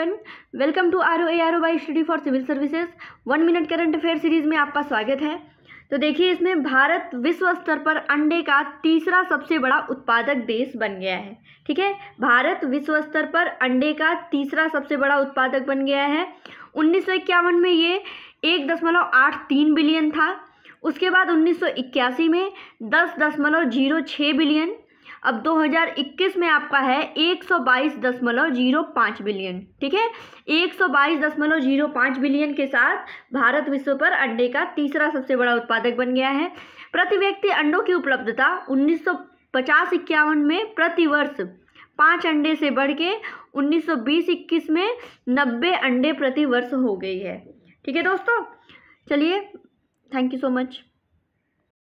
everyone welcome to R O A R O by study for civil services one minute current affair series में आपका स्वागत है तो देखिए इसमें भारत विश्व स्तर पर अंडे का तीसरा सबसे बड़ा उत्पादक देश बन गया है ठीक है भारत विश्व स्तर पर अंडे का तीसरा सबसे बड़ा उत्पादक बन गया है उन्नीस में ये एक दशमलव आठ तीन बिलियन था उसके बाद उन्नीस में दस दशमलव जीरो छः बिलियन अब 2021 में आपका है एक बिलियन ठीक है एक बिलियन के साथ भारत विश्व पर अंडे का तीसरा सबसे बड़ा उत्पादक बन गया है प्रति व्यक्ति अंडों की उपलब्धता उन्नीस पचास इक्यावन में प्रतिवर्ष पाँच अंडे से बढ़ के उन्नीस सौ में नब्बे अंडे प्रति वर्ष हो गई है ठीक है दोस्तों चलिए थैंक यू सो मच